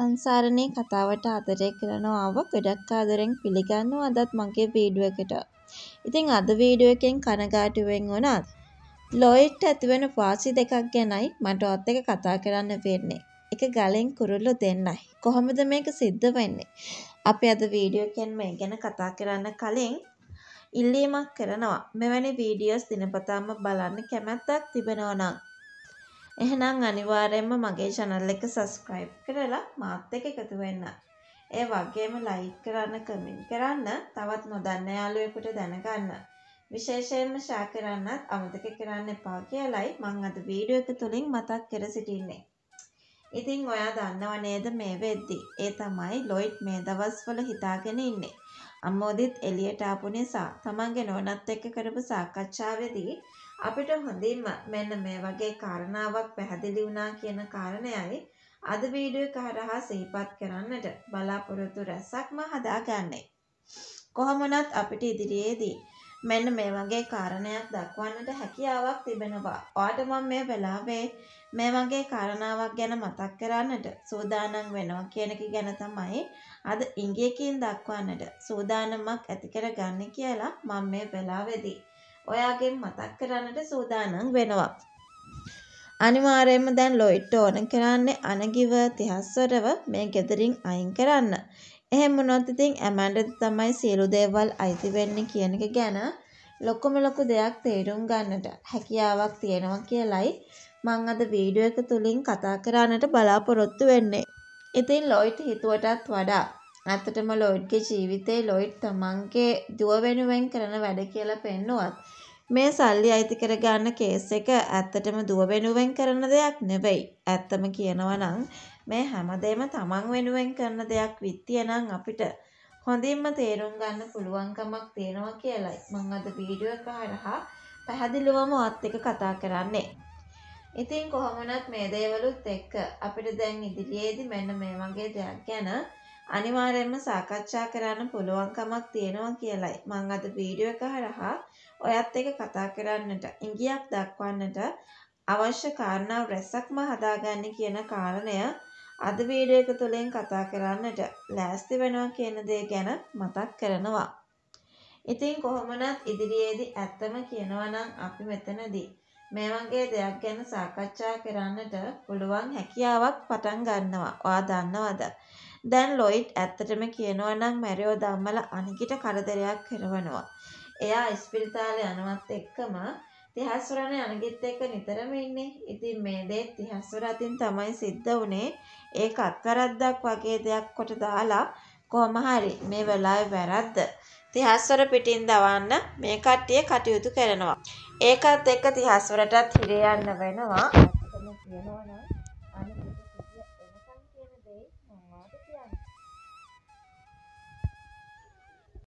සංසාරණේ කතාවට ආදරය කරනවාව ගොඩක් ආදරෙන් පිළිගන්නවා අදත් මගේ වීඩියෝ එකට. ඉතින් අද වීඩියෝ එකෙන් කනගාටුවෙන් වුණත් ලොයිඩ්ට ඇතිවෙන වාසි දෙකක් ගැනයි මට ඔත් එක කතා කරන්න වෙන්නේ. එක ගලෙන් කුරුල්ලු දෙන්නයි. කොහොමද මේක සිද්ධ වෙන්නේ? අපි අද වීඩියෝ එකෙන් මේ ගැන කතා කරන්න කලින් ඉල්ලීමක් කරනවා. මෙවැනි වීඩියෝස් දිනපතාම බලන්න කැමැත්තක් තිබෙනවා නම් එහෙනම් අනිවාර්යයෙන්ම මගේ channel එක subscribe කරලා මාත් එක්ක එකතු වෙන්න. ඒ වගේම like කරන්න, comment කරන්න, තවත් නොදන්න යාළුවෙකුට දැනගන්න. විශේෂයෙන්ම ෂෙයා කරන්නත් අමතක කරන්න එපා කියලයි මම අද වීඩියෝ එක තුලින් මතක් කර සිටින්නේ. ඉතින් ඔයා දන්නව නේද මේ වෙද්දි ඒ තමයි ලොයිඩ් මේ දවස්වල හිතාගෙන ඉන්නේ අම්මෝදිත් එළියට ආපු නිසා තමන්ගේ නෝනත් එක්ක කරපු සාකච්ඡාවේදී අපිට හොඳින්ම මෙන්න මේ වගේ කාරණාවක් පැහැදිලි වුණා කියන කාරණයයි අද වීඩියෝ එක හරහා සිහිපත් කරන්නට බලාපොරොත්තු රැසක්ම හදාගන්නේ. කොහොමනත් අපිට ඉදිරියේදී මෙන්න මේ වගේ කාරණයක් දක්වන්නට හැකියාවක් තිබෙනවා. ඔයාට මම මේ වෙලාවේ මේ වගේ කාරණාවක් ගැන මතක් කරන්නට සූදානම් වෙනවා කියන එක ගැන තමයි අද ඉංග්‍රීසියෙන් දක්වන්නට සූදානමක් ඇති කරගන්නේ කියලා මම මේ වෙලාවේදී ඔයාගෙන් මතක් කරන්නට සූදානම් වෙනවා. අනිවාර්යයෙන්ම දැන් ලොයිට් ඕන කරන්නේ අනගිව තිහස්වරව මේ ගෙදරින් අයින් කරන්න. එහෙම වුණොත් ඉතින් ඇමන්ඩට තමයි සියලු දේවල් අයිති වෙන්නේ කියන එක ගැන ලොකුම ලොකු දෙයක් තේරුම් ගන්නට හැකියාවක් තියෙනවා කියලයි මං අද වීඩියෝ එක තුලින් කතා කරන්නට බලාපොරොත්තු වෙන්නේ. ඉතින් ලොයිට් හිතුවටත් වඩා ඇත්තටම ලොයිඩ්ගේ ජීවිතේ ලොයිඩ් තමන්ගේ දුව වෙනුවෙන් කරන වැඩ කියලා පෙන්නුවත් මේ සල්ලි අයිති කරගන්න කේස් එක ඇත්තටම දුව වෙනුවෙන් කරන දෙයක් නෙවෙයි. ඇත්තම කියනවා නම් මේ හැමදේම තමන් වෙනුවෙන් කරන දෙයක් විත්තිය නම් අපිට හොඳින්ම තේරුම් ගන්න පුළුවන්කමක් තියෙනවා කියලයි මං අද වීඩියෝ එක හරහා පැහැදිලිවම ඔත් එක කතා කරන්නේ. ඉතින් කොහොමනත් මේ දේවලුත් එක්ක අපිට දැන් ඉදිරියේදී මෙන්න මේ වගේ දෙයක් ගැන අනිවාර්යයෙන්ම සාකච්ඡා කරන්න පුළුවන්කමක් තියෙනවා කියලයි මං අද වීඩියෝ එක හරහා ඔයත් එක්ක කතා කරන්නට ඉඟියක් දක්වන්නට අවශ්‍ය කාරණා රැසක්ම හදාගන්න කියන කාරණය අද වීඩියෝ එක තුලින් කතා කරන්නට ලෑස්ති වෙනවා කියන දේ ගැන මතක් කරනවා. ඉතින් කොහොමනත් ඉදිරියේදී ඇත්තම කියනවා නම් අපි මෙතනදී මේ වගේ දෙයක් ගැන සාකච්ඡා කරන්නට පුළුවන් හැකියාවක් පටන් ගන්නවා. ඔයා දන්නවද? දැන් ලොයිඩ් ඇත්තටම කියනවා නම් මැරියෝ දම්මල අනිකිට කරදරයක් කරවනවා. එයා ඉස්පිරිතාලේ යනවත් එක්කම තිහස්වරණ අනගිත් එක්ක නිතරම ඉන්නේ. ඉතින් මේ දේ තිහස්වර අතින් තමයි සිද්ධ වුනේ. ඒක අත්වරද්දක් වගේ දෙයක් කොට දාලා කොහොම හරි මේ වෙලාවේ වැරද්ද තිහස්වර පිටින් දවන්න මේ කට්ටිය කටයුතු කරනවා. ඒකත් එක්ක තිහස්වරටත් හිරේ යන්න වෙනවා. කියනවා නම්